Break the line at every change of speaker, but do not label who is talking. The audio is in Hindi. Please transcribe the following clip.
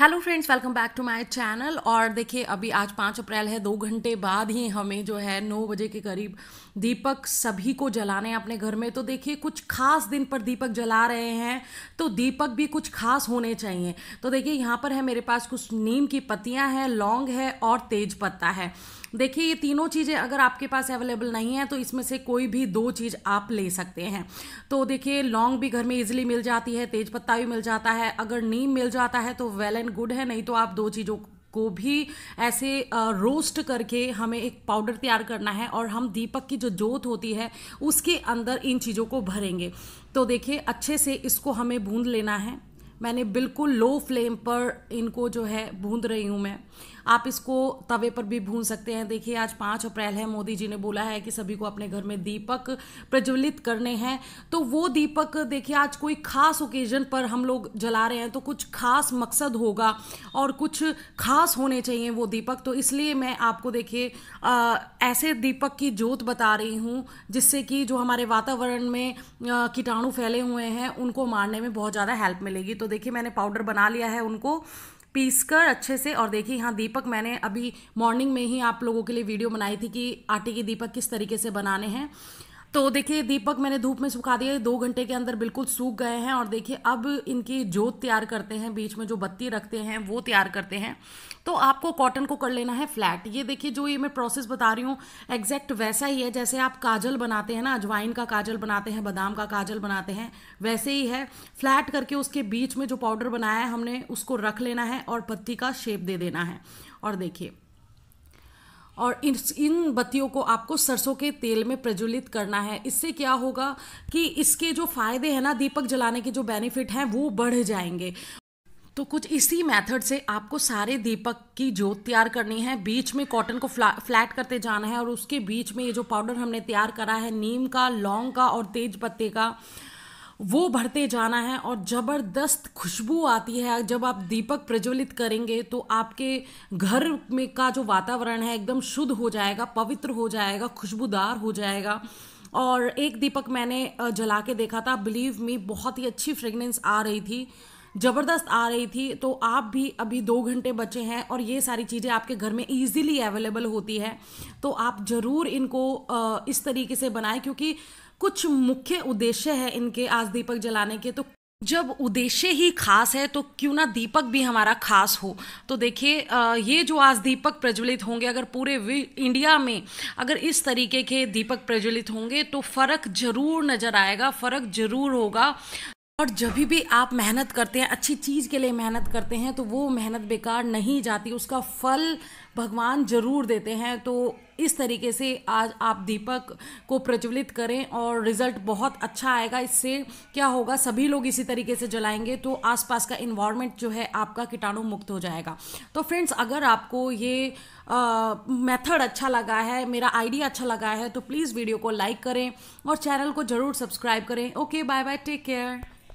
hello friends welcome back to my channel और देखिए अभी आज पाँच अप्रैल है दो घंटे बाद ही हमें जो है नौ बजे के करीब दीपक सभी को जलाने हैं अपने घर में तो देखिए कुछ खास दिन पर दीपक जला रहे हैं तो दीपक भी कुछ खास होने चाहिए तो देखिए यहाँ पर है मेरे पास कुछ नीम की पत्तियाँ हैं लौंग है और तेज पत्ता है देखिए ये तीनों चीज़ें अगर आपके पास अवेलेबल नहीं है तो इसमें से कोई भी दो चीज़ आप ले सकते हैं तो देखिए लौंग भी घर में इजिली मिल जाती है तेज पत्ता भी मिल जाता है अगर नीम मिल जाता है तो वेल एंड गुड है नहीं तो आप दो चीज़ों को भी ऐसे रोस्ट करके हमें एक पाउडर तैयार करना है और हम दीपक की जो जोत होती है उसके अंदर इन चीज़ों को भरेंगे तो देखिए अच्छे से इसको हमें भून लेना है मैंने बिल्कुल लो फ्लेम पर इनको जो है भून रही हूँ मैं आप इसको तवे पर भी भून सकते हैं देखिए आज पाँच अप्रैल है मोदी जी ने बोला है कि सभी को अपने घर में दीपक प्रज्वलित करने हैं तो वो दीपक देखिए आज कोई खास ओकेजन पर हम लोग जला रहे हैं तो कुछ खास मकसद होगा और कुछ खास होने चाहिए वो दीपक तो इसलिए मैं आपको देखिए ऐसे दीपक की जोत बता रही हूँ जिससे कि जो हमारे वातावरण में कीटाणु फैले हुए हैं उनको मारने में बहुत ज़्यादा हेल्प मिलेगी तो देखिए मैंने पाउडर बना लिया है उनको पीस कर अच्छे से और देखिए यहाँ दीपक मैंने अभी मॉर्निंग में ही आप लोगों के लिए वीडियो बनाई थी कि आटे के दीपक किस तरीके से बनाने हैं तो देखिए दीपक मैंने धूप में सुखा दिया दो घंटे के अंदर बिल्कुल सूख गए हैं और देखिए अब इनकी जोत तैयार करते हैं बीच में जो बत्ती रखते हैं वो तैयार करते हैं तो आपको कॉटन को कर लेना है फ्लैट ये देखिए जो ये मैं प्रोसेस बता रही हूँ एग्जैक्ट वैसा ही है जैसे आप काजल बनाते हैं ना अजवाइन का काजल बनाते हैं बादाम का काजल बनाते हैं वैसे ही है फ्लैट करके उसके बीच में जो पाउडर बनाया है हमने उसको रख लेना है और पत्ती का शेप दे देना है और देखिए और इन इन बत्तियों को आपको सरसों के तेल में प्रज्वलित करना है इससे क्या होगा कि इसके जो फ़ायदे हैं ना दीपक जलाने के जो बेनिफिट हैं वो बढ़ जाएंगे तो कुछ इसी मेथड से आपको सारे दीपक की जोत तैयार करनी है बीच में कॉटन को फ्ला, फ्लैट करते जाना है और उसके बीच में ये जो पाउडर हमने तैयार करा है नीम का लौंग का और तेज पत्ते का वो भरते जाना है और ज़बरदस्त खुशबू आती है जब आप दीपक प्रज्वलित करेंगे तो आपके घर में का जो वातावरण है एकदम शुद्ध हो जाएगा पवित्र हो जाएगा खुशबूदार हो जाएगा और एक दीपक मैंने जला के देखा था बिलीव मी बहुत ही अच्छी फ्रेगनेंस आ रही थी ज़बरदस्त आ रही थी तो आप भी अभी दो घंटे बचे हैं और ये सारी चीज़ें आपके घर में ईजिली अवेलेबल होती है तो आप ज़रूर इनको इस तरीके से बनाएं क्योंकि कुछ मुख्य उद्देश्य है इनके आज दीपक जलाने के तो जब उद्देश्य ही खास है तो क्यों ना दीपक भी हमारा खास हो तो देखिए ये जो आज दीपक प्रज्वलित होंगे अगर पूरे इंडिया में अगर इस तरीके के दीपक प्रज्वलित होंगे तो फ़र्क ज़रूर नज़र आएगा फ़र्क ज़रूर होगा और जब भी आप मेहनत करते हैं अच्छी चीज़ के लिए मेहनत करते हैं तो वो मेहनत बेकार नहीं जाती उसका फल भगवान ज़रूर देते हैं तो इस तरीके से आज आप दीपक को प्रज्वलित करें और रिज़ल्ट बहुत अच्छा आएगा इससे क्या होगा सभी लोग इसी तरीके से जलाएंगे तो आसपास का इन्वायरमेंट जो है आपका कीटाणु मुक्त हो जाएगा तो फ्रेंड्स अगर आपको ये मेथड अच्छा लगा है मेरा आइडिया अच्छा लगा है तो प्लीज़ वीडियो को लाइक करें और चैनल को ज़रूर सब्सक्राइब करें okay bye bye take care